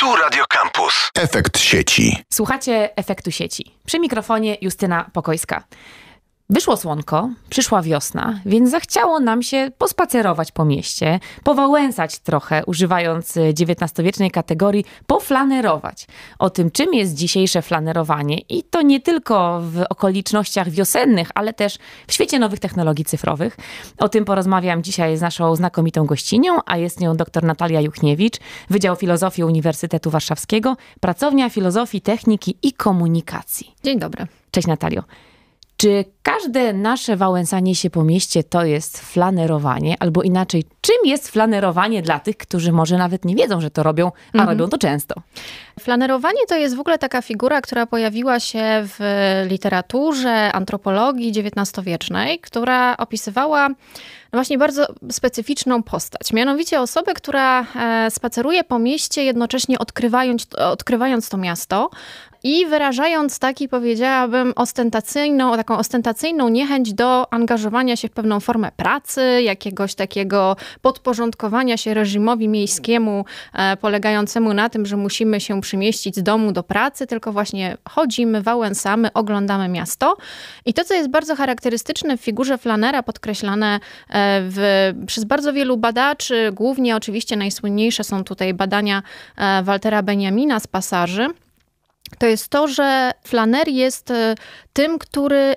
Tu Radio Campus. Efekt sieci. Słuchacie efektu sieci. Przy mikrofonie Justyna Pokojska. Wyszło słonko, przyszła wiosna, więc zachciało nam się pospacerować po mieście, powałęsać trochę, używając XIX-wiecznej e, kategorii, poflanerować. O tym, czym jest dzisiejsze flanerowanie i to nie tylko w okolicznościach wiosennych, ale też w świecie nowych technologii cyfrowych. O tym porozmawiam dzisiaj z naszą znakomitą gościnią, a jest nią dr Natalia Juchniewicz, Wydział Filozofii Uniwersytetu Warszawskiego, Pracownia Filozofii, Techniki i Komunikacji. Dzień dobry. Cześć Natalio. Czy każde nasze wałęsanie się po mieście to jest flanerowanie, albo inaczej, czym jest flanerowanie dla tych, którzy może nawet nie wiedzą, że to robią, a mm -hmm. robią to często? Flanerowanie to jest w ogóle taka figura, która pojawiła się w literaturze, antropologii XIX-wiecznej, która opisywała no właśnie bardzo specyficzną postać. Mianowicie osobę, która e, spaceruje po mieście, jednocześnie odkrywając, odkrywając to miasto i wyrażając taki, powiedziałabym, ostentacyjną, taką ostentacyjną niechęć do angażowania się w pewną formę pracy, jakiegoś takiego podporządkowania się reżimowi miejskiemu, e, polegającemu na tym, że musimy się przymieścić z domu do pracy, tylko właśnie chodzimy, wałęsamy, oglądamy miasto. I to, co jest bardzo charakterystyczne w figurze Flanera, podkreślane e, E, w, przez bardzo wielu badaczy, głównie oczywiście najsłynniejsze są tutaj badania e, Waltera Benjamina z pasaży to jest to, że flaner jest e, tym, który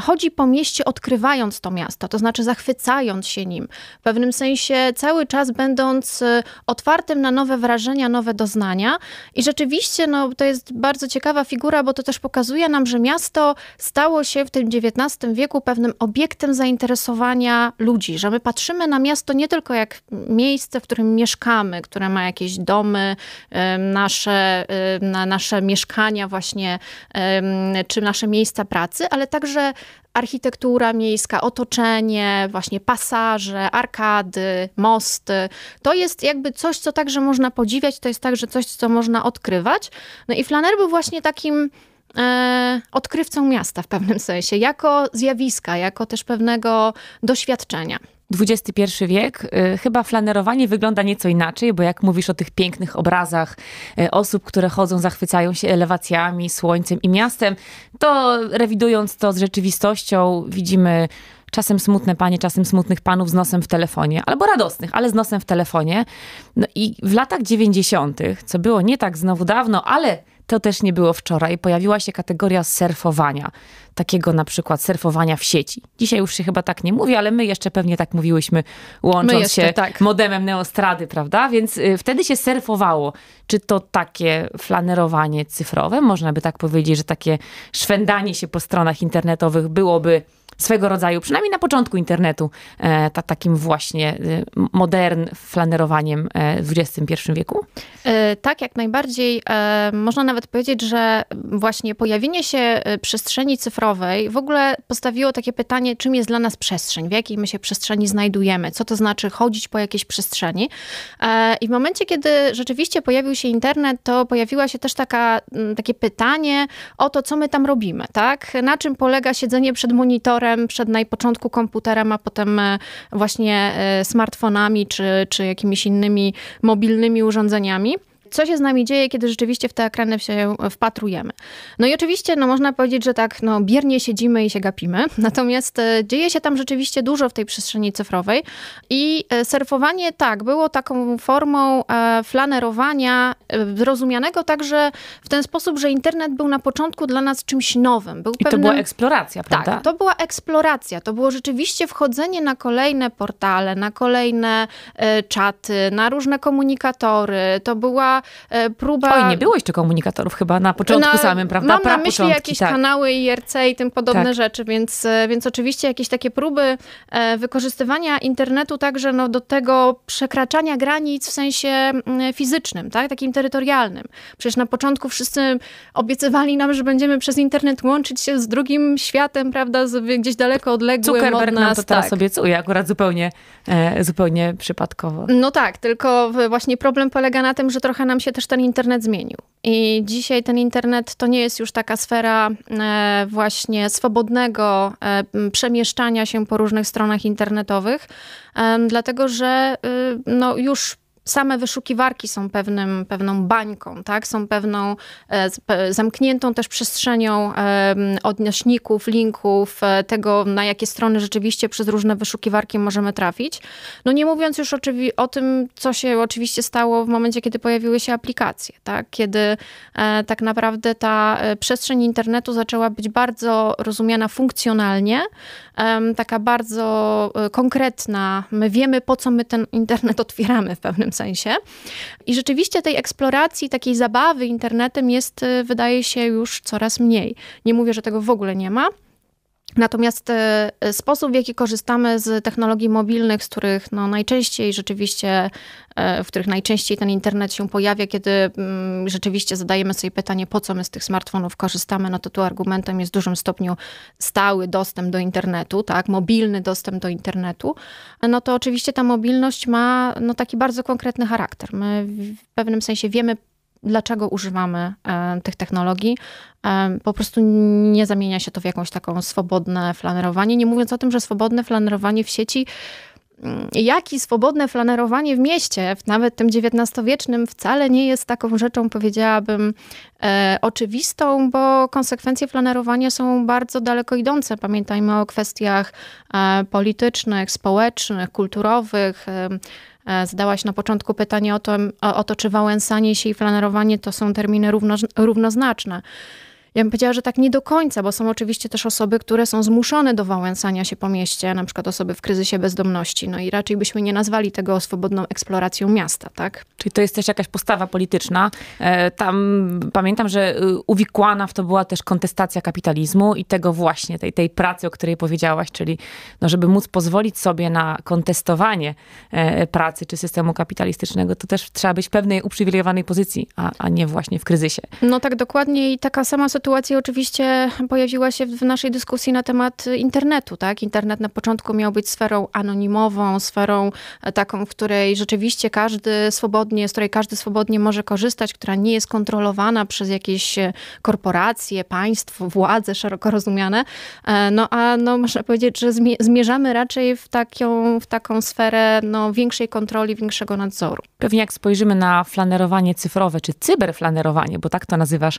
chodzi po mieście odkrywając to miasto, to znaczy zachwycając się nim, w pewnym sensie cały czas będąc e, otwartym na nowe wrażenia, nowe doznania. I rzeczywiście no, to jest bardzo ciekawa figura, bo to też pokazuje nam, że miasto stało się w tym XIX wieku pewnym obiektem zainteresowania ludzi, że my patrzymy na miasto nie tylko jak miejsce, w którym mieszkamy, które ma jakieś domy, e, nasze, na nasze mieszkania, mieszkania właśnie, czy nasze miejsca pracy, ale także architektura miejska, otoczenie, właśnie pasaże, arkady, mosty. To jest jakby coś, co także można podziwiać, to jest także coś, co można odkrywać. No i Flaner był właśnie takim e, odkrywcą miasta w pewnym sensie, jako zjawiska, jako też pewnego doświadczenia. XXI wiek, y, chyba flanerowanie wygląda nieco inaczej, bo jak mówisz o tych pięknych obrazach y, osób, które chodzą, zachwycają się elewacjami, słońcem i miastem, to rewidując to z rzeczywistością, widzimy czasem smutne panie, czasem smutnych panów z nosem w telefonie, albo radosnych, ale z nosem w telefonie. No i w latach 90., co było nie tak znowu dawno, ale to też nie było wczoraj, pojawiła się kategoria surfowania takiego na przykład surfowania w sieci. Dzisiaj już się chyba tak nie mówi, ale my jeszcze pewnie tak mówiłyśmy, łącząc jeszcze, się tak. modemem neostrady, prawda? Więc y, wtedy się surfowało. Czy to takie flanerowanie cyfrowe, można by tak powiedzieć, że takie szwendanie się po stronach internetowych byłoby swego rodzaju, przynajmniej na początku internetu, e, ta, takim właśnie y, modern flanerowaniem e, w XXI wieku? E, tak, jak najbardziej. Można nawet powiedzieć, że właśnie pojawienie się y, przestrzeni cyfrowej w ogóle postawiło takie pytanie, czym jest dla nas przestrzeń, w jakiej my się przestrzeni znajdujemy, co to znaczy chodzić po jakiejś przestrzeni. E, I w momencie, kiedy rzeczywiście pojawił się internet, to pojawiła się też taka, mm, takie pytanie o to, co my tam robimy, tak? Na czym polega siedzenie przed monitorem, przed najpoczątku komputerem, a potem e, właśnie e, smartfonami czy, czy jakimiś innymi mobilnymi urządzeniami co się z nami dzieje, kiedy rzeczywiście w te ekrany się e, wpatrujemy. No i oczywiście no, można powiedzieć, że tak no, biernie siedzimy i się gapimy, natomiast e, dzieje się tam rzeczywiście dużo w tej przestrzeni cyfrowej i e, surfowanie tak, było taką formą flanerowania rozumianego także w ten sposób, że internet był na początku dla nas czymś nowym. Był I pewnym... to była eksploracja, tak, prawda? Tak, to była eksploracja, to było rzeczywiście wchodzenie na kolejne portale, na kolejne czaty, na różne komunikatory, to była E, próba, Oj, nie było jeszcze komunikatorów chyba na początku na, no, samym, prawda? Mam pra na myśli jakieś tak. kanały IRC i tym podobne tak. rzeczy, więc, e, więc oczywiście jakieś takie próby e, wykorzystywania internetu także no, do tego przekraczania granic w sensie mm, fizycznym, tak? takim terytorialnym. Przecież na początku wszyscy obiecywali nam, że będziemy przez internet łączyć się z drugim światem, prawda, z, gdzieś daleko odległym Zuckerberg od nas. Nam to teraz tak. obiecuje, akurat zupełnie, zupełnie przypadkowo. No tak, tylko właśnie problem polega na tym, że trochę nam się też ten internet zmienił. I dzisiaj ten internet to nie jest już taka sfera e, właśnie swobodnego e, przemieszczania się po różnych stronach internetowych, dlatego że y, no, już same wyszukiwarki są pewnym, pewną bańką, tak? są pewną e, zamkniętą też przestrzenią e, odnośników, linków, e, tego na jakie strony rzeczywiście przez różne wyszukiwarki możemy trafić. No nie mówiąc już o tym, co się oczywiście stało w momencie, kiedy pojawiły się aplikacje, tak? kiedy tak naprawdę ta przestrzeń internetu zaczęła być bardzo rozumiana funkcjonalnie, taka bardzo konkretna, my wiemy po co my ten internet otwieramy w pewnym sensie. I rzeczywiście tej eksploracji, takiej zabawy internetem jest, y, wydaje się, już coraz mniej. Nie mówię, że tego w ogóle nie ma, Natomiast e, e, sposób, w jaki korzystamy z technologii mobilnych, z których no najczęściej rzeczywiście, e, w których najczęściej ten internet się pojawia, kiedy mm, rzeczywiście zadajemy sobie pytanie, po co my z tych smartfonów korzystamy, no to tu argumentem jest w dużym stopniu stały dostęp do internetu, tak, mobilny dostęp do internetu, no to oczywiście ta mobilność ma no taki bardzo konkretny charakter. My w pewnym sensie wiemy, dlaczego używamy e, tych technologii. E, po prostu nie zamienia się to w jakąś taką swobodne flanerowanie. Nie mówiąc o tym, że swobodne flanerowanie w sieci mm, jak i swobodne flanerowanie w mieście, nawet tym XIX-wiecznym, wcale nie jest taką rzeczą, powiedziałabym, e, oczywistą, bo konsekwencje flanerowania są bardzo daleko idące. Pamiętajmy o kwestiach politycznych, społecznych, kulturowych. E, zadałaś na początku pytanie o to, o to czy wałęsanie się i flanerowanie to są terminy równo, równoznaczne. Ja bym powiedziała, że tak nie do końca, bo są oczywiście też osoby, które są zmuszone do wałęsania się po mieście, na przykład osoby w kryzysie bezdomności. No i raczej byśmy nie nazwali tego swobodną eksploracją miasta, tak? Czyli to jest też jakaś postawa polityczna. E, tam pamiętam, że y, uwikłana w to była też kontestacja kapitalizmu i tego właśnie, tej, tej pracy, o której powiedziałaś, czyli no, żeby móc pozwolić sobie na kontestowanie e, pracy czy systemu kapitalistycznego, to też trzeba być w pewnej uprzywilejowanej pozycji, a, a nie właśnie w kryzysie. No tak dokładnie i taka sama sytuacja sytuacja oczywiście pojawiła się w naszej dyskusji na temat internetu. Tak? Internet na początku miał być sferą anonimową, sferą e, taką, w której rzeczywiście każdy swobodnie, z której każdy swobodnie może korzystać, która nie jest kontrolowana przez jakieś e, korporacje, państwo, władze szeroko rozumiane. E, no a no, można powiedzieć, że zmierzamy raczej w taką, w taką sferę no, większej kontroli, większego nadzoru. Pewnie jak spojrzymy na flanerowanie cyfrowe, czy cyberflanerowanie, bo tak to nazywasz,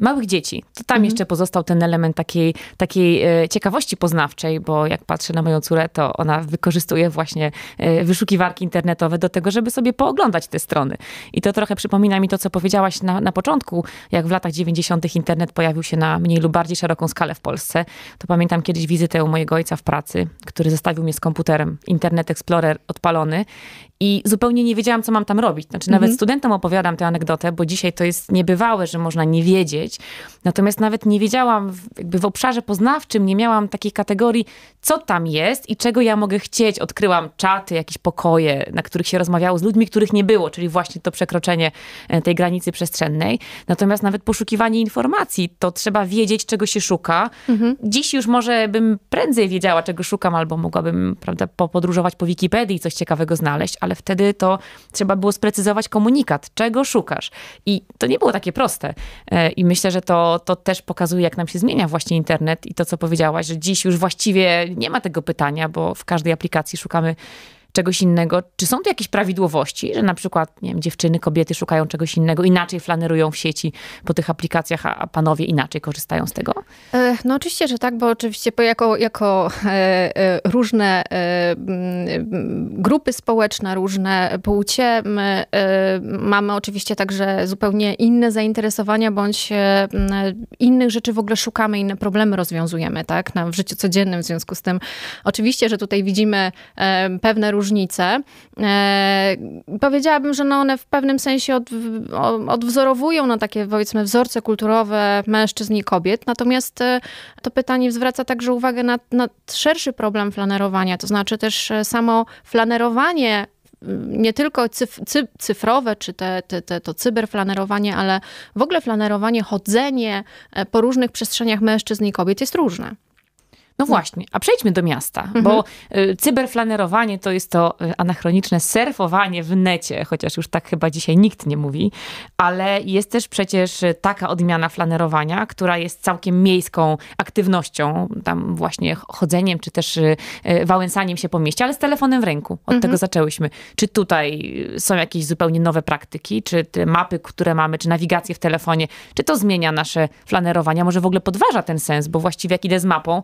małych małych dzieci. To tam mhm. jeszcze pozostał ten element takiej, takiej e, ciekawości poznawczej, bo jak patrzę na moją córę, to ona wykorzystuje właśnie e, wyszukiwarki internetowe do tego, żeby sobie pooglądać te strony. I to trochę przypomina mi to, co powiedziałaś na, na początku, jak w latach 90. internet pojawił się na mniej lub bardziej szeroką skalę w Polsce. To pamiętam kiedyś wizytę u mojego ojca w pracy, który zostawił mnie z komputerem, Internet Explorer odpalony i zupełnie nie wiedziałam, co mam tam robić. Znaczy, nawet mhm. studentom opowiadam tę anegdotę, bo dzisiaj to jest niebywałe, że można nie wiedzieć, Natomiast nawet nie wiedziałam, jakby w obszarze poznawczym nie miałam takiej kategorii, co tam jest i czego ja mogę chcieć. Odkryłam czaty, jakieś pokoje, na których się rozmawiało z ludźmi, których nie było, czyli właśnie to przekroczenie e, tej granicy przestrzennej. Natomiast nawet poszukiwanie informacji, to trzeba wiedzieć, czego się szuka. Mhm. Dziś już może bym prędzej wiedziała, czego szukam, albo mogłabym, prawda, podróżować po Wikipedii i coś ciekawego znaleźć, ale wtedy to trzeba było sprecyzować komunikat, czego szukasz. I to nie było takie proste. E, I myślę, że że to, to też pokazuje, jak nam się zmienia właśnie internet i to, co powiedziałaś, że dziś już właściwie nie ma tego pytania, bo w każdej aplikacji szukamy czegoś innego. Czy są tu jakieś prawidłowości, że na przykład nie wiem, dziewczyny, kobiety szukają czegoś innego, inaczej flanerują w sieci po tych aplikacjach, a panowie inaczej korzystają z tego? E, no oczywiście, że tak, bo oczywiście jako, jako e, e, różne grupy społeczne, różne płcie, my mamy oczywiście także zupełnie inne zainteresowania, bądź innych rzeczy w ogóle szukamy, inne problemy rozwiązujemy, tak, w życiu codziennym w związku z tym. Oczywiście, że tutaj widzimy pewne różne różnice. E, powiedziałabym, że no one w pewnym sensie od, odwzorowują na takie powiedzmy wzorce kulturowe mężczyzn i kobiet, natomiast e, to pytanie zwraca także uwagę na, na szerszy problem flanerowania, to znaczy też e, samo flanerowanie mm, nie tylko cyf cyf cyfrowe, czy te, te, te, to cyberflanerowanie, ale w ogóle flanerowanie, chodzenie e, po różnych przestrzeniach mężczyzn i kobiet jest różne. No właśnie, a przejdźmy do miasta, mhm. bo y, cyberflanerowanie to jest to y, anachroniczne surfowanie w necie, chociaż już tak chyba dzisiaj nikt nie mówi, ale jest też przecież y, taka odmiana flanerowania, która jest całkiem miejską aktywnością, tam właśnie chodzeniem czy też wałęsaniem się po mieście, ale z telefonem w ręku. Od mhm. tego zaczęłyśmy. Czy tutaj są jakieś zupełnie nowe praktyki, czy te mapy, które mamy, czy nawigacje w telefonie, czy to zmienia nasze flanerowania, może w ogóle podważa ten sens, bo właściwie jak idę z mapą,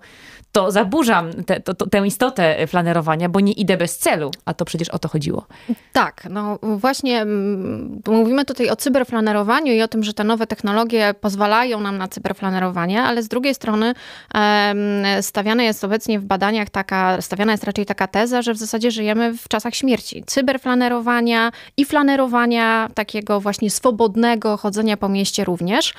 to zaburzam te, to, to, tę istotę flanerowania, bo nie idę bez celu, a to przecież o to chodziło. Tak, no właśnie mm, mówimy tutaj o cyberflanerowaniu i o tym, że te nowe technologie pozwalają nam na cyberflanerowanie, ale z drugiej strony stawiana jest obecnie w badaniach taka, stawiana jest raczej taka teza, że w zasadzie żyjemy w czasach śmierci. Cyberflanerowania i flanerowania takiego właśnie swobodnego chodzenia po mieście również,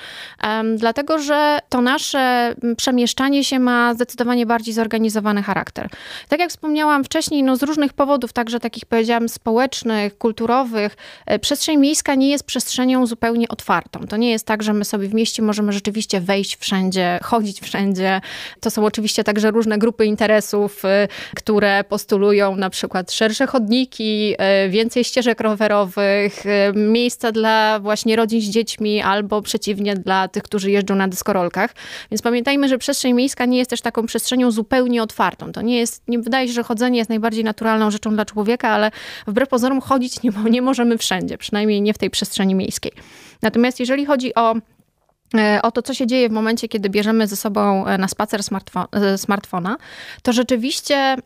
dlatego że to nasze przemieszczanie się ma zdecydowanie zdecydowanie bardziej zorganizowany charakter. Tak jak wspomniałam wcześniej, no z różnych powodów, także takich powiedziałam społecznych, kulturowych, e, przestrzeń miejska nie jest przestrzenią zupełnie otwartą. To nie jest tak, że my sobie w mieście możemy rzeczywiście wejść wszędzie, chodzić wszędzie. To są oczywiście także różne grupy interesów, e, które postulują na przykład szersze chodniki, e, więcej ścieżek rowerowych, miejsca dla właśnie rodzin z dziećmi albo przeciwnie dla tych, którzy jeżdżą na dyskorolkach. Więc pamiętajmy, że przestrzeń miejska nie jest też taką przestrzenią, przestrzenią zupełnie otwartą. To nie jest, nie wydaje się, że chodzenie jest najbardziej naturalną rzeczą dla człowieka, ale wbrew pozorom chodzić nie, nie możemy wszędzie, przynajmniej nie w tej przestrzeni miejskiej. Natomiast jeżeli chodzi o E, o to, co się dzieje w momencie, kiedy bierzemy ze sobą e, na spacer e, smartfona, to rzeczywiście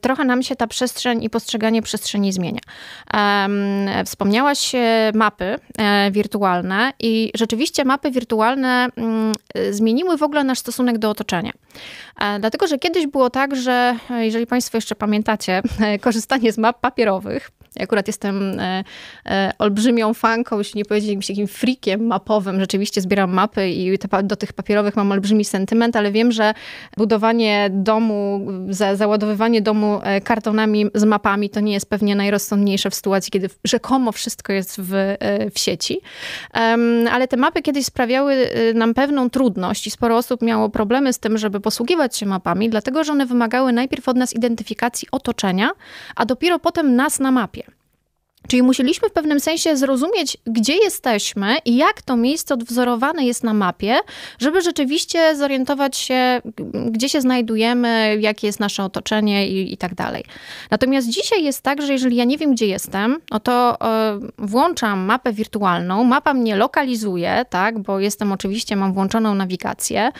trochę nam się ta przestrzeń i postrzeganie przestrzeni zmienia. Wspomniałaś mapy wirtualne i rzeczywiście mapy wirtualne mm, zmieniły w ogóle nasz stosunek do otoczenia. Dlatego, że kiedyś było tak, że jeżeli Państwo jeszcze pamiętacie, korzystanie z map papierowych ja akurat jestem e, e, olbrzymią fanką, jeśli nie powiedzieć jakimś takim frikiem mapowym. Rzeczywiście zbieram mapy i te, do tych papierowych mam olbrzymi sentyment, ale wiem, że budowanie domu, za, załadowywanie domu e, kartonami z mapami to nie jest pewnie najrozsądniejsze w sytuacji, kiedy rzekomo wszystko jest w, e, w sieci. Um, ale te mapy kiedyś sprawiały e, nam pewną trudność i sporo osób miało problemy z tym, żeby posługiwać się mapami, dlatego że one wymagały najpierw od nas identyfikacji otoczenia, a dopiero potem nas na mapie. Czyli musieliśmy w pewnym sensie zrozumieć, gdzie jesteśmy i jak to miejsce odwzorowane jest na mapie, żeby rzeczywiście zorientować się, gdzie się znajdujemy, jakie jest nasze otoczenie i, i tak dalej. Natomiast dzisiaj jest tak, że jeżeli ja nie wiem, gdzie jestem, no to y, włączam mapę wirtualną, mapa mnie lokalizuje, tak, bo jestem oczywiście, mam włączoną nawigację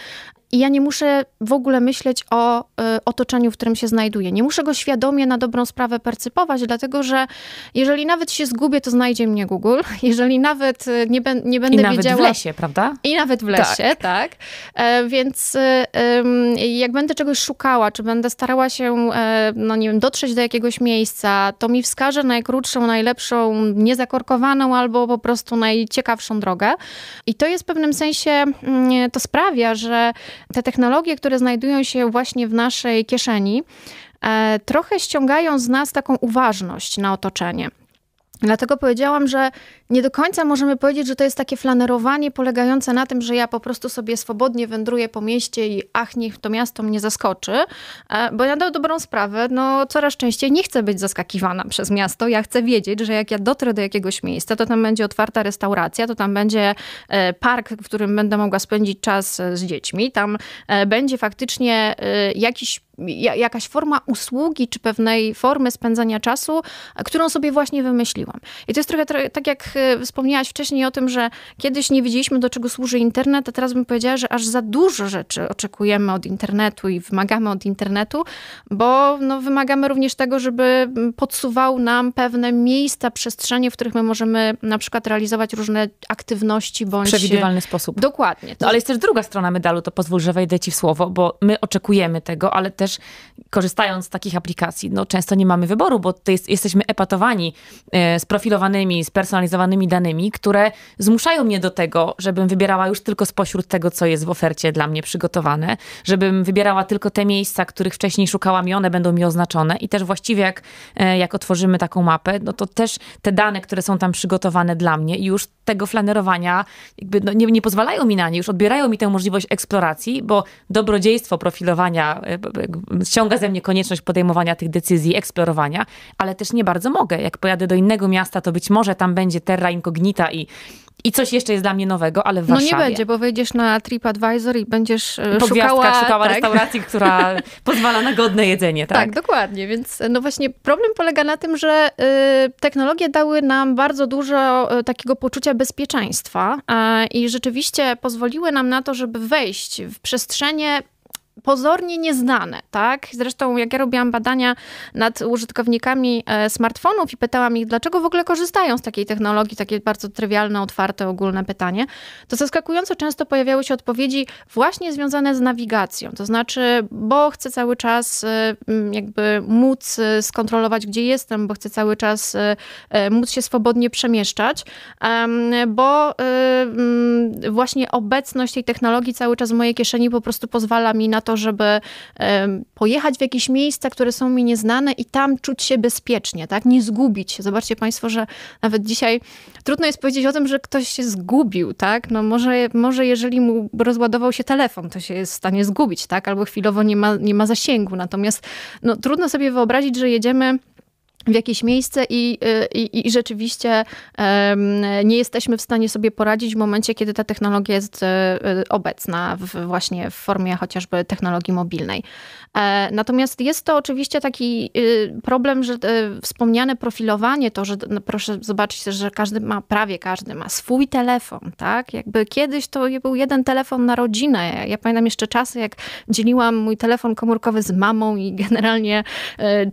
i ja nie muszę w ogóle myśleć o y, otoczeniu, w którym się znajduję. Nie muszę go świadomie na dobrą sprawę percypować, dlatego że jeżeli nawet się zgubię, to znajdzie mnie Google. Jeżeli nawet y, nie, be, nie będę I nawet wiedziała... w lesie, prawda? I nawet w lesie, tak. tak. E, więc y, jak będę czegoś szukała, czy będę starała się, e, no nie wiem, dotrzeć do jakiegoś miejsca, to mi wskaże najkrótszą, najlepszą, niezakorkowaną albo po prostu najciekawszą drogę. I to jest w pewnym sensie, mm, to sprawia, że te technologie, które znajdują się właśnie w naszej kieszeni, e, trochę ściągają z nas taką uważność na otoczenie. Dlatego powiedziałam, że nie do końca możemy powiedzieć, że to jest takie flanerowanie polegające na tym, że ja po prostu sobie swobodnie wędruję po mieście i ach, niech to miasto mnie zaskoczy, e, bo ja do dobrą sprawę, no coraz częściej nie chcę być zaskakiwana przez miasto. Ja chcę wiedzieć, że jak ja dotrę do jakiegoś miejsca, to tam będzie otwarta restauracja, to tam będzie e, park, w którym będę mogła spędzić czas e, z dziećmi, tam będzie faktycznie jakiś jakaś forma usługi czy pewnej formy spędzania czasu, którą sobie właśnie wymyśliłam. I to jest trochę tak, jak e, wspomniałaś wcześniej o tym, że kiedyś nie wiedzieliśmy, do czego służy internet, a teraz bym powiedziała, że aż za dużo rzeczy oczekujemy od internetu i wymagamy od internetu, bo no, wymagamy również tego, żeby mm, podsuwał nam pewne miejsca, przestrzenie, w których my możemy na przykład realizować różne aktywności bądź... W przewidywalny sposób. Dokładnie. To... No, ale jest też druga strona medalu, to pozwól, że wejdę ci w słowo, bo my oczekujemy tego, ale też też korzystając z takich aplikacji, no często nie mamy wyboru, bo jest, jesteśmy epatowani e, profilowanymi, spersonalizowanymi danymi, które zmuszają mnie do tego, żebym wybierała już tylko spośród tego, co jest w ofercie dla mnie przygotowane, żebym wybierała tylko te miejsca, których wcześniej szukałam i one będą mi oznaczone i też właściwie jak, e, jak otworzymy taką mapę, no to też te dane, które są tam przygotowane dla mnie już tego flanerowania jakby no, nie, nie pozwalają mi na nie, już odbierają mi tę możliwość eksploracji, bo dobrodziejstwo profilowania e, ściąga ze mnie konieczność podejmowania tych decyzji, eksplorowania, ale też nie bardzo mogę. Jak pojadę do innego miasta, to być może tam będzie terra incognita i i coś jeszcze jest dla mnie nowego, ale w Warszawie. No nie będzie, bo wejdziesz na TripAdvisor i będziesz e, szukała, szukała tak. restauracji, która pozwala na godne jedzenie, tak? Tak, dokładnie. Więc e, no właśnie problem polega na tym, że y, technologie dały nam bardzo dużo y, takiego poczucia bezpieczeństwa y, i rzeczywiście pozwoliły nam na to, żeby wejść w przestrzenie pozornie nieznane, tak? Zresztą jak ja robiłam badania nad użytkownikami e, smartfonów i pytałam ich, dlaczego w ogóle korzystają z takiej technologii, takie bardzo trywialne, otwarte, ogólne pytanie, to zaskakująco często pojawiały się odpowiedzi właśnie związane z nawigacją, to znaczy, bo chcę cały czas e, jakby móc e, skontrolować, gdzie jestem, bo chcę cały czas móc się swobodnie przemieszczać, bo właśnie obecność tej technologii cały czas w mojej kieszeni po prostu pozwala mi na to, żeby pojechać w jakieś miejsca, które są mi nieznane i tam czuć się bezpiecznie, tak? Nie zgubić się. Zobaczcie Państwo, że nawet dzisiaj trudno jest powiedzieć o tym, że ktoś się zgubił, tak? No może, może jeżeli mu rozładował się telefon, to się jest w stanie zgubić, tak? Albo chwilowo nie ma, nie ma zasięgu. Natomiast no, trudno sobie wyobrazić, że jedziemy w jakieś miejsce i, y, i, i rzeczywiście nie jesteśmy w stanie sobie poradzić w momencie, kiedy ta technologia jest e, obecna w, właśnie w formie chociażby technologii mobilnej. E, natomiast jest to oczywiście taki y, problem, że e, wspomniane profilowanie, to, że no proszę zobaczyć, że każdy ma, prawie każdy ma swój telefon, tak? Jakby kiedyś to był jeden telefon na rodzinę. Ja pamiętam jeszcze czasy, jak dzieliłam mój telefon komórkowy z mamą i generalnie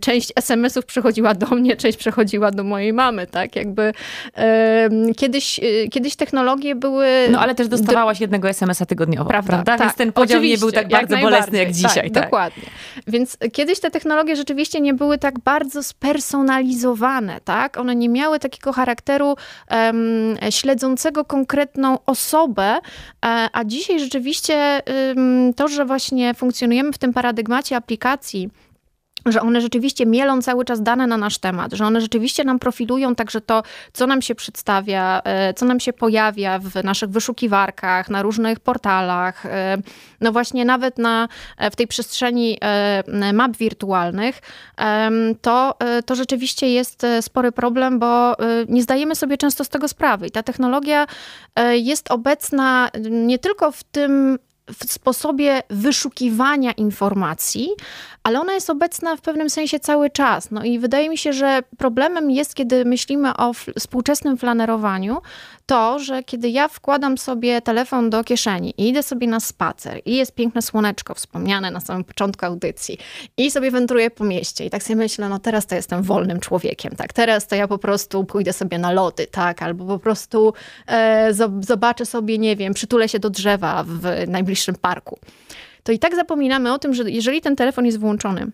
część SMS-ów przychodziła do do mnie, część przechodziła do mojej mamy, tak? Jakby e, kiedyś, e, kiedyś technologie były... No ale też dostawałaś jednego SMS-a tygodniowo, prawda? prawda? Tak, Więc ten podział nie był tak bardzo jak bolesny jak dzisiaj. Tak, tak, Dokładnie. Więc kiedyś te technologie rzeczywiście nie były tak bardzo spersonalizowane, tak? One nie miały takiego charakteru um, śledzącego konkretną osobę, e, a dzisiaj rzeczywiście um, to, że właśnie funkcjonujemy w tym paradygmacie aplikacji, że one rzeczywiście mielą cały czas dane na nasz temat, że one rzeczywiście nam profilują także to, co nam się przedstawia, e, co nam się pojawia w naszych wyszukiwarkach, na różnych portalach, e, no właśnie nawet na, e, w tej przestrzeni map wirtualnych, to, to rzeczywiście jest spory problem, bo nie zdajemy sobie często z tego sprawy. I ta technologia jest obecna nie tylko w tym w sposobie wyszukiwania informacji, ale ona jest obecna w pewnym sensie cały czas. No i wydaje mi się, że problemem jest, kiedy myślimy o współczesnym flanerowaniu, to, że kiedy ja wkładam sobie telefon do kieszeni i idę sobie na spacer i jest piękne słoneczko wspomniane na samym początku audycji i sobie wędruję po mieście i tak sobie myślę, no teraz to jestem wolnym człowiekiem, tak, teraz to ja po prostu pójdę sobie na lody, tak, albo po prostu e, zobaczę sobie, nie wiem, przytulę się do drzewa w najbliższym najbliższym parku. To i tak zapominamy o tym, że jeżeli ten telefon jest włączony,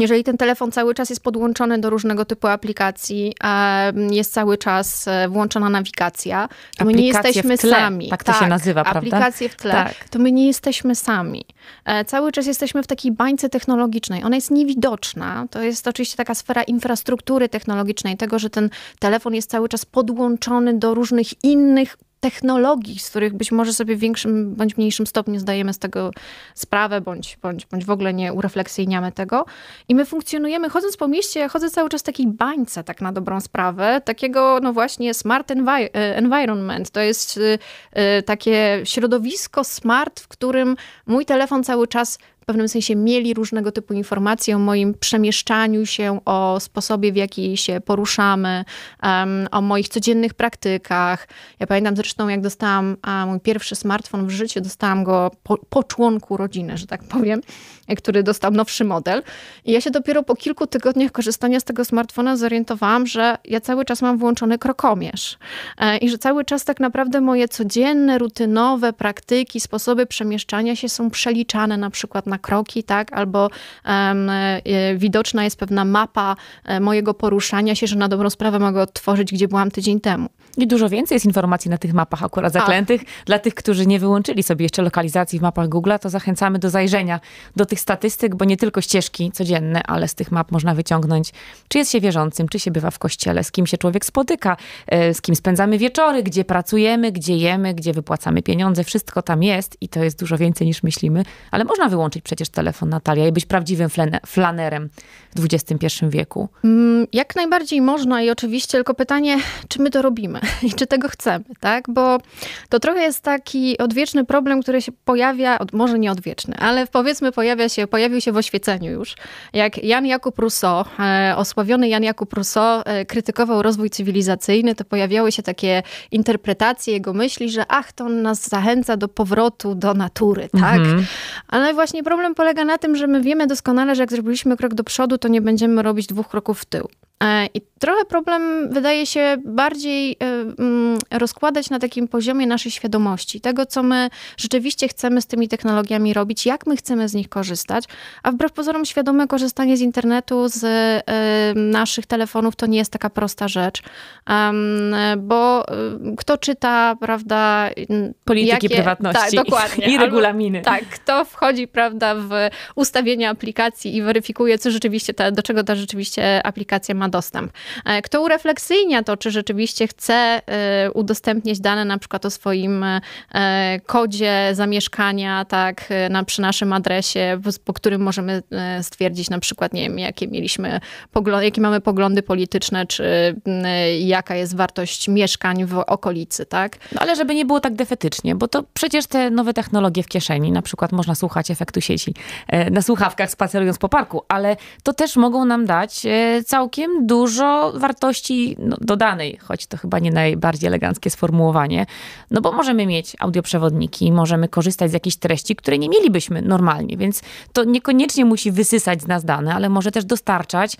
jeżeli ten telefon cały czas jest podłączony do różnego typu aplikacji, mm, jest cały czas e, włączona nawigacja, to my nie jesteśmy sami. Tak to tak, się nazywa, prawda? Aplikacje w tle. Tak. To my nie jesteśmy sami. E, cały czas jesteśmy w takiej bańce technologicznej. Ona jest niewidoczna. To jest oczywiście taka sfera infrastruktury technologicznej, tego, że ten telefon jest cały czas podłączony do różnych innych technologii, z których być może sobie w większym bądź mniejszym stopniu zdajemy z tego sprawę, bądź, bądź, bądź w ogóle nie urefleksyjniamy tego. I my funkcjonujemy, chodząc po mieście, ja chodzę cały czas w takiej bańce, tak na dobrą sprawę, takiego no właśnie smart envi e, environment. To jest y, y, takie środowisko smart, w którym mój telefon cały czas pewnym sensie mieli różnego typu informacje o moim przemieszczaniu się, o sposobie, w jaki się poruszamy, um, o moich codziennych praktykach. Ja pamiętam zresztą, jak dostałam mój pierwszy smartfon w życiu, dostałam go po, po członku rodziny, że tak powiem który dostał nowszy model. I ja się dopiero po kilku tygodniach korzystania z tego smartfona zorientowałam, że ja cały czas mam włączony krokomierz e, i że cały czas tak naprawdę moje codzienne, rutynowe praktyki, sposoby przemieszczania się są przeliczane na przykład na kroki, tak? Albo um, widoczna jest pewna mapa e, mojego poruszania się, że na dobrą sprawę mogę odtworzyć, gdzie byłam tydzień temu. I dużo więcej jest informacji na tych mapach akurat zaklętych. A. Dla tych, którzy nie wyłączyli sobie jeszcze lokalizacji w mapach Google, to zachęcamy do zajrzenia do tych tych statystyk, bo nie tylko ścieżki codzienne, ale z tych map można wyciągnąć, czy jest się wierzącym, czy się bywa w kościele, z kim się człowiek spotyka, e, z kim spędzamy wieczory, gdzie pracujemy, gdzie jemy, gdzie wypłacamy pieniądze. Wszystko tam jest i to jest dużo więcej niż myślimy, ale można wyłączyć przecież telefon Natalia i być prawdziwym flanerem w XXI wieku. Mm, jak najbardziej można i oczywiście, tylko pytanie, czy my to robimy i czy tego chcemy, tak? Bo to trochę jest taki odwieczny problem, który się pojawia, może nie odwieczny, ale powiedzmy pojawia się, pojawił się w oświeceniu już. Jak Jan Jakub Rousseau, e, osławiony Jan Jakub Rousseau e, krytykował rozwój cywilizacyjny, to pojawiały się takie interpretacje jego myśli, że ach, to on nas zachęca do powrotu do natury, tak? Mhm. Ale właśnie problem polega na tym, że my wiemy doskonale, że jak zrobiliśmy krok do przodu, to nie będziemy robić dwóch kroków w tył. E, I trochę problem wydaje się bardziej e, mm, rozkładać na takim poziomie naszej świadomości, tego co my rzeczywiście chcemy z tymi technologiami robić, jak my chcemy z nich korzystać, a wbrew pozorom świadome korzystanie z internetu, z e, naszych telefonów to nie jest taka prosta rzecz, bo kto czyta, prawda... Polityki jakie, prywatności tak, dokładnie, i regulaminy. Albo, tak, kto wchodzi, prawda, w ustawienia aplikacji i weryfikuje, co rzeczywiście, ta, do czego ta rzeczywiście aplikacja ma dostęp. E, kto urefleksyjnia to, czy rzeczywiście chce e, udostępnić dane na przykład o swoim e, kodzie zamieszkania, tak, na, przy naszym adresie, po którym możemy stwierdzić na przykład, nie wiem, jakie mieliśmy, jakie mamy poglądy polityczne, czy jaka jest wartość mieszkań w okolicy, tak? No ale żeby nie było tak defetycznie, bo to przecież te nowe technologie w kieszeni, na przykład można słuchać efektu sieci na słuchawkach spacerując po parku, ale to też mogą nam dać całkiem dużo wartości no, dodanej, choć to chyba nie najbardziej eleganckie sformułowanie, no bo możemy mieć audioprzewodniki, możemy korzystać z jakichś treści, które nie mielibyśmy normalnie, więc to niekoniecznie musi wysysać z nas dane, ale może też dostarczać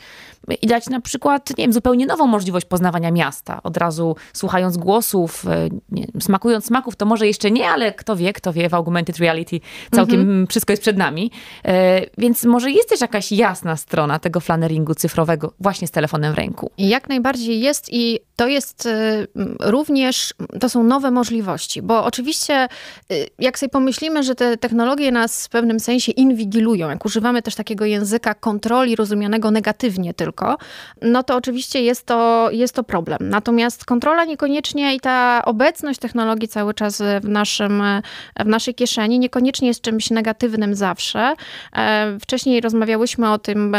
i dać na przykład, nie wiem, zupełnie nową możliwość poznawania miasta. Od razu słuchając głosów, e, nie, smakując smaków, to może jeszcze nie, ale kto wie, kto wie, w augmented reality całkiem mhm. wszystko jest przed nami. E, więc może jest też jakaś jasna strona tego flaneringu cyfrowego właśnie z telefonu telefonem w ręku. Jak najbardziej jest i to jest y, również, to są nowe możliwości, bo oczywiście y, jak sobie pomyślimy, że te technologie nas w pewnym sensie inwigilują, jak używamy też takiego języka kontroli rozumianego negatywnie tylko, no to oczywiście jest to, jest to problem. Natomiast kontrola niekoniecznie i ta obecność technologii cały czas w, naszym, w naszej kieszeni niekoniecznie jest czymś negatywnym zawsze. E, wcześniej rozmawiałyśmy o tym,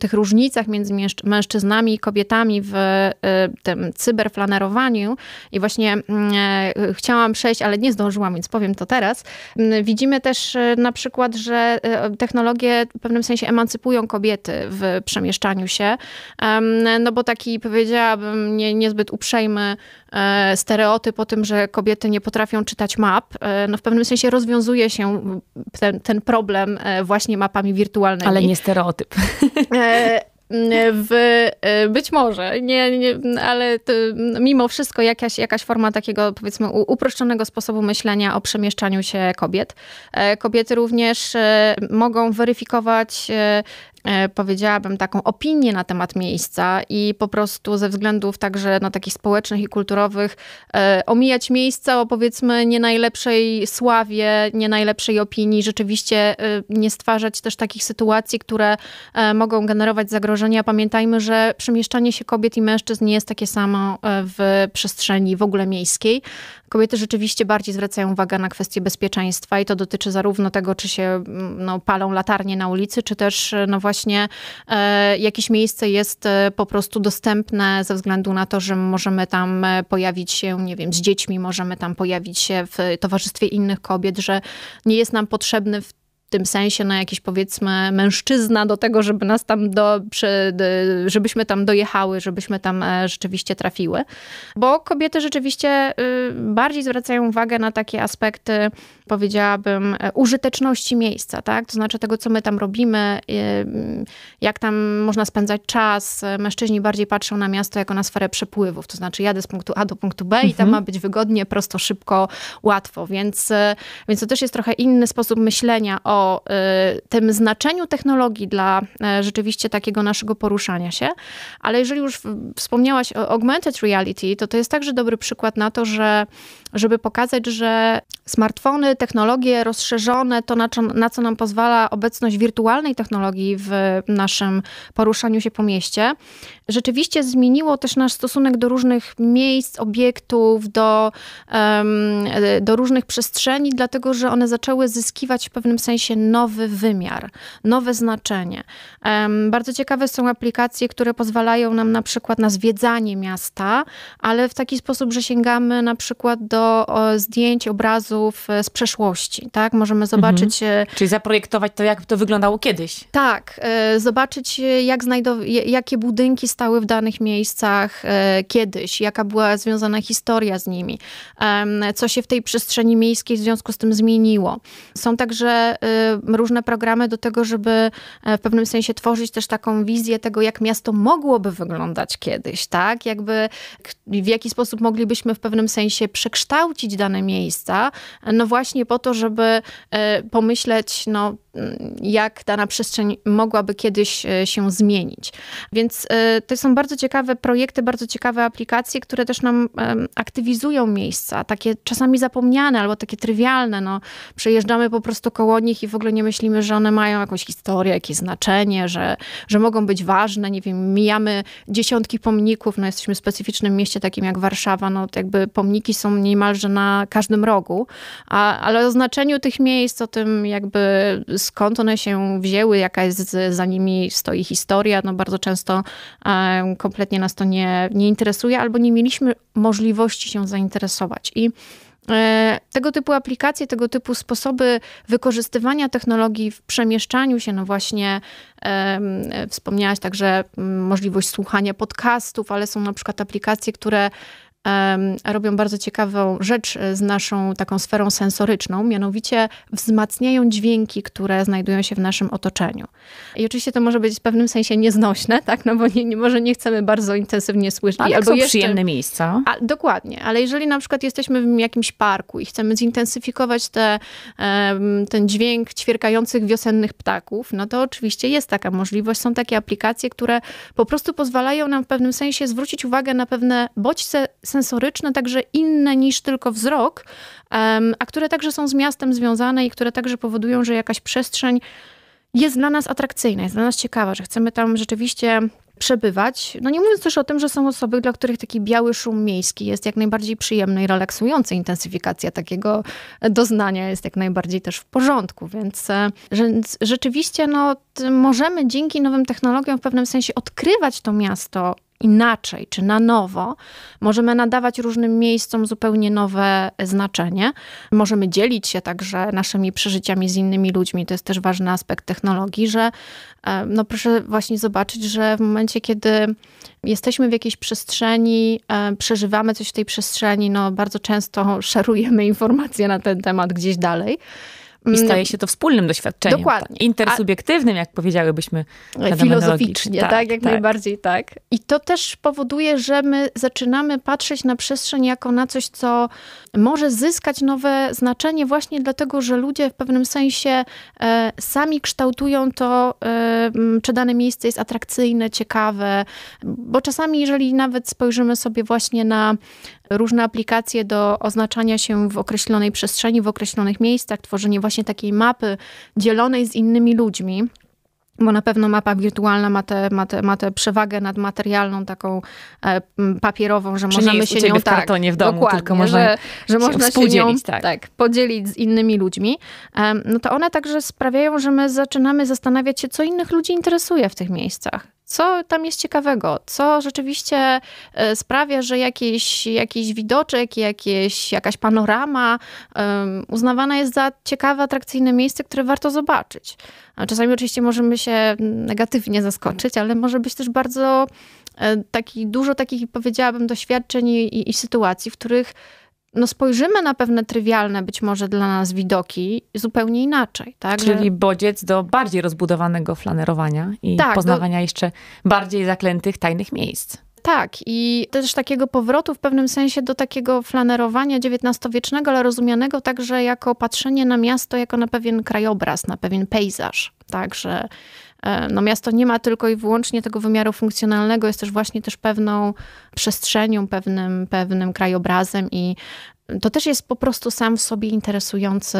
tych różnicach między mężczyznami i kobietami w y, tym cyberflanerowaniu i właśnie mm, e, chciałam przejść, ale nie zdążyłam, więc powiem to teraz. Mm, widzimy też e, na przykład, że e, technologie w pewnym sensie emancypują kobiety w przemieszczaniu się, no bo taki powiedziałabym nie, niezbyt uprzejmy stereotyp o tym, że kobiety nie potrafią czytać map, no w pewnym sensie rozwiązuje się ten, ten problem właśnie mapami wirtualnymi. Ale nie stereotyp. Mm, w, e, być może, nie, nie ale to, mm, mimo wszystko jakaś, jakaś forma takiego powiedzmy uproszczonego sposobu myślenia o przemieszczaniu się kobiet. E, kobiety również e, mogą weryfikować E, powiedziałabym, taką opinię na temat miejsca i po prostu ze względów także no, takich społecznych i kulturowych e, omijać miejsca o powiedzmy nie najlepszej sławie, nie najlepszej opinii, rzeczywiście e, nie stwarzać też takich sytuacji, które e, mogą generować zagrożenia. Pamiętajmy, że przemieszczanie się kobiet i mężczyzn nie jest takie samo e, w przestrzeni w ogóle miejskiej. Kobiety rzeczywiście bardziej zwracają uwagę na kwestie bezpieczeństwa i to dotyczy zarówno tego, czy się mm, no, palą latarnie na ulicy, czy też e, no, właśnie właśnie e, jakieś miejsce jest e, po prostu dostępne ze względu na to, że możemy tam e, pojawić się, nie wiem, z dziećmi, możemy tam pojawić się w towarzystwie innych kobiet, że nie jest nam potrzebny w tym sensie, na jakiś powiedzmy mężczyzna do tego, żeby nas tam, do, żebyśmy tam dojechały, żebyśmy tam e, rzeczywiście trafiły. Bo kobiety rzeczywiście y, bardziej zwracają uwagę na takie aspekty, powiedziałabym, e, użyteczności miejsca, tak? To znaczy tego, co my tam robimy, y, jak tam można spędzać czas. Mężczyźni bardziej patrzą na miasto jako na sferę przepływów, to znaczy jadę z punktu A do punktu B i tam mhm. ma być wygodnie, prosto, szybko, łatwo, więc, y, więc to też jest trochę inny sposób myślenia o Y, tym znaczeniu technologii dla y, rzeczywiście takiego naszego poruszania się, ale jeżeli już wspomniałaś o augmented reality, to to jest także dobry przykład na to, że żeby pokazać, że smartfony, technologie rozszerzone, to na co, na co nam pozwala obecność wirtualnej technologii w naszym poruszaniu się po mieście, rzeczywiście zmieniło też nasz stosunek do różnych miejsc, obiektów, do, um, do różnych przestrzeni, dlatego że one zaczęły zyskiwać w pewnym sensie się nowy wymiar, nowe znaczenie. Bardzo ciekawe są aplikacje, które pozwalają nam na przykład na zwiedzanie miasta, ale w taki sposób, że sięgamy na przykład do zdjęć, obrazów e, z przeszłości, tak? Możemy mhm. zobaczyć... Mhm. Czyli zaprojektować to, jak to wyglądało kiedyś. Tak. E, zobaczyć, jak jakie budynki stały w danych miejscach kiedyś, jaka była związana historia z nimi, co się w tej przestrzeni miejskiej w związku z tym zmieniło. Są także Y, różne programy do tego, żeby e, w pewnym sensie tworzyć też taką wizję tego, jak miasto mogłoby wyglądać kiedyś, tak? Jakby w jaki sposób moglibyśmy w pewnym sensie przekształcić dane miejsca, no właśnie po to, żeby e, pomyśleć, no jak dana przestrzeń mogłaby kiedyś e, się zmienić. Więc e, to są bardzo ciekawe projekty, bardzo ciekawe aplikacje, które też nam aktywizują miejsca, takie czasami zapomniane albo takie trywialne. No, przejeżdżamy po prostu koło nich i w ogóle nie myślimy, że one mają jakąś historię, jakieś znaczenie, że, że mogą być ważne. Nie wiem, mijamy dziesiątki pomników, no jesteśmy w specyficznym mieście takim jak Warszawa, no jakby pomniki są niemalże na każdym rogu, a, ale o znaczeniu tych miejsc, o tym jakby skąd one się wzięły, jaka jest za nimi stoi historia, no bardzo często e, kompletnie nas to nie, nie interesuje, albo nie mieliśmy możliwości się zainteresować. I e, tego typu aplikacje, tego typu sposoby wykorzystywania technologii w przemieszczaniu się, no właśnie e, wspomniałaś także mm, możliwość słuchania podcastów, ale są na przykład aplikacje, które robią bardzo ciekawą rzecz e, z naszą taką sferą sensoryczną, mianowicie wzmacniają dźwięki, które znajdują się w naszym otoczeniu. I oczywiście to może być w pewnym sensie nieznośne, tak? no bo nie, nie może nie chcemy bardzo intensywnie słyszeć. Ale albo są jeszcze... przyjemne miejsca. A, dokładnie, ale jeżeli na przykład jesteśmy w jakimś parku i chcemy zintensyfikować te, ten dźwięk ćwierkających wiosennych ptaków, no to oczywiście jest taka możliwość. Są takie aplikacje, które po prostu pozwalają nam w pewnym sensie zwrócić uwagę na pewne bodźce sensoryczne, także inne niż tylko wzrok, a które także są z miastem związane i które także powodują, że jakaś przestrzeń jest dla nas atrakcyjna, jest dla nas ciekawa, że chcemy tam rzeczywiście przebywać. No nie mówiąc też o tym, że są osoby, dla których taki biały szum miejski jest jak najbardziej przyjemny i relaksujący. Intensyfikacja takiego doznania jest jak najbardziej też w porządku, więc, e, więc rzeczywiście no, możemy dzięki nowym technologiom w pewnym sensie odkrywać to miasto inaczej czy na nowo, możemy nadawać różnym miejscom zupełnie nowe znaczenie. Możemy dzielić się także naszymi przeżyciami z innymi ludźmi. To jest też ważny aspekt technologii, że e, no proszę właśnie zobaczyć, że w momencie, kiedy jesteśmy w jakiejś przestrzeni, e, przeżywamy coś w tej przestrzeni, no bardzo często szarujemy informacje na ten temat gdzieś dalej. I mm, staje się to wspólnym doświadczeniem. Tak. Dokładnie. Intersubiektywnym, jak powiedziałybyśmy. Filozoficznie, tak, tak jak tak. najbardziej tak. I to też powoduje, że my zaczynamy patrzeć na przestrzeń jako na coś, co może zyskać nowe znaczenie właśnie dlatego, że ludzie w pewnym sensie e, sami kształtują to, e, czy dane miejsce jest atrakcyjne, ciekawe. Bo czasami, jeżeli nawet spojrzymy sobie właśnie na różne aplikacje do oznaczania się w określonej przestrzeni, w określonych miejscach, tworzenie właśnie właśnie takiej mapy dzielonej z innymi ludźmi, bo na pewno mapa wirtualna ma tę ma ma przewagę nad materialną, taką e, papierową, że Czy możemy się nią w kartonie tak, w domu, dokładnie, tylko można że, że się można się nią tak. tak. podzielić z innymi ludźmi. E, no to one także sprawiają, że my zaczynamy zastanawiać się, co innych ludzi interesuje w tych miejscach co tam jest ciekawego, co rzeczywiście e, sprawia, że jakiś, jakiś widoczek, jakieś, jakaś panorama um, uznawana jest za ciekawe, atrakcyjne miejsce, które warto zobaczyć. czasami oczywiście możemy się negatywnie zaskoczyć, ale może być też bardzo e, taki, dużo takich, powiedziałabym, doświadczeń i, i, i sytuacji, w których no spojrzymy na pewne trywialne być może dla nas widoki zupełnie inaczej. Tak? Czyli że... bodziec do bardziej rozbudowanego flanerowania i tak, poznawania do... jeszcze bardziej zaklętych, tajnych miejsc. Tak, i też takiego powrotu w pewnym sensie do takiego flanerowania XIX-wiecznego, ale rozumianego także jako patrzenie na miasto, jako na pewien krajobraz, na pewien pejzaż. Także E, no miasto nie ma tylko i wyłącznie tego wymiaru funkcjonalnego, jest też właśnie też pewną przestrzenią, pewnym, pewnym krajobrazem i to też jest po prostu sam w sobie interesujący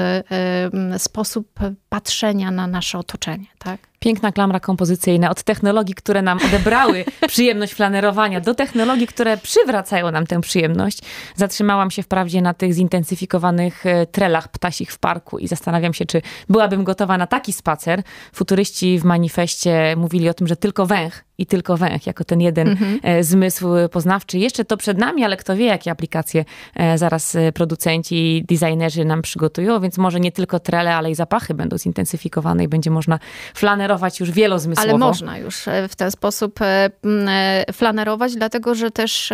sposób patrzenia na nasze otoczenie, tak? Piękna klamra kompozycyjna od technologii, które nam odebrały przyjemność flanerowania, do technologii, które przywracają nam tę przyjemność. Zatrzymałam się wprawdzie na tych zintensyfikowanych e, trelach ptasich w parku i zastanawiam się, czy byłabym gotowa na taki spacer. Futuryści w manifestie mówili o tym, że tylko węch i tylko węch, jako ten jeden mhm. E, zmysł poznawczy. Jeszcze to przed nami, ale kto wie, jakie aplikacje e, zaraz producenci, designerzy nam przygotują, więc może nie tylko trele, ale i zapachy będą zintensyfikowane i będzie można flanerować już wielozmysłowo. Ale można już e, w ten sposób e, e, flanerować, dlatego że też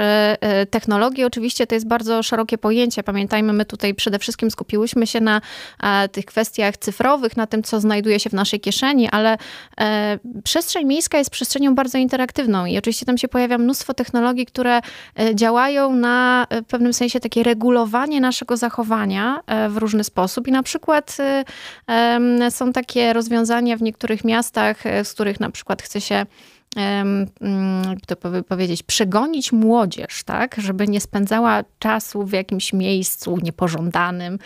technologie oczywiście to jest bardzo szerokie pojęcie. Pamiętajmy, my tutaj przede wszystkim skupiłyśmy się na tych kwestiach cyfrowych, na tym, co znajduje się w naszej kieszeni, ale przestrzeń miejska jest przestrzenią bardzo interaktywną i oczywiście tam się pojawia mnóstwo technologii, które działają na pewnym sensie takie regulowanie naszego zachowania e, w różny sposób. I na przykład y, są takie rozwiązania w niektórych miastach, e, z których na przykład chce się mm, to powiedzieć, przegonić młodzież, tak, żeby nie spędzała czasu w jakimś miejscu niepożądanym.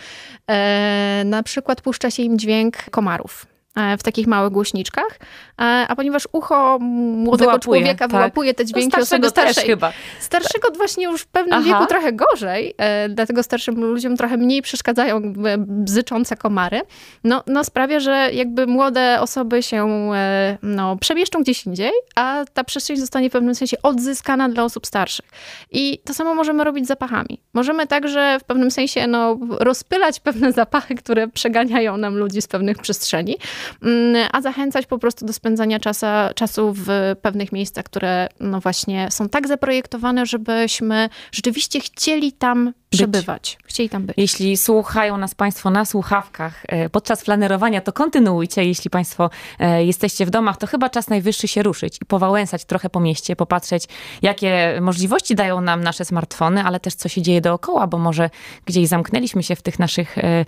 E, na przykład puszcza się im dźwięk komarów E, w takich małych głośniczkach, e, a ponieważ ucho młodego wyłapuje, człowieka tak. wyłapuje te dźwięki no osoby starszej. chyba. Starszego tak. właśnie już w pewnym Aha. wieku trochę gorzej, e, dlatego starszym ludziom trochę mniej przeszkadzają bzyczące komary. No, no sprawia, że jakby młode osoby się no, przemieszczą gdzieś indziej, a ta przestrzeń zostanie w pewnym sensie odzyskana dla osób starszych. I to samo możemy robić z zapachami. Możemy także w pewnym sensie no, rozpylać pewne zapachy, które przeganiają nam ludzi z pewnych przestrzeni, Mm, a zachęcać po prostu do spędzania czasa, czasu w pewnych miejscach, które no właśnie są tak zaprojektowane, żebyśmy rzeczywiście chcieli tam przebywać. Chcieli tam być. Jeśli słuchają nas Państwo na słuchawkach e, podczas flanerowania, to kontynuujcie. Jeśli Państwo e, jesteście w domach, to chyba czas najwyższy się ruszyć i powałęsać trochę po mieście, popatrzeć, jakie możliwości dają nam nasze smartfony, ale też co się dzieje dookoła, bo może gdzieś zamknęliśmy się w tych naszych e,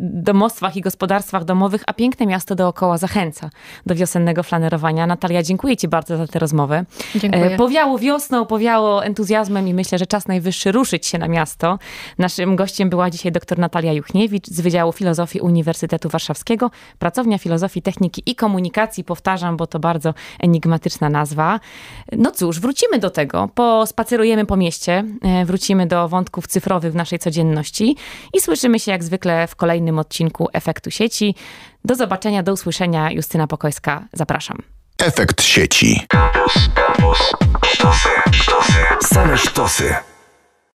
domostwach i gospodarstwach domowych, a piękne miasto dookoła zachęca do wiosennego flanerowania. Natalia, dziękuję Ci bardzo za tę rozmowę. Dziękuję. Powiało wiosną, powiało entuzjazmem i myślę, że czas najwyższy ruszyć się na miasto. Naszym gościem była dzisiaj dr Natalia Juchniewicz z Wydziału Filozofii Uniwersytetu Warszawskiego, Pracownia Filozofii, Techniki i Komunikacji, powtarzam, bo to bardzo enigmatyczna nazwa. No cóż, wrócimy do tego, pospacerujemy po mieście, e, wrócimy do wątków cyfrowych w naszej codzienności i słyszymy się jak zwykle w kolejnym odcinku Efektu Sieci. Do zobaczenia, do usłyszenia. Justyna Pokojska, zapraszam. Efekt sieci. Kampus, kampus, sztosy, sztosy, same sztosy.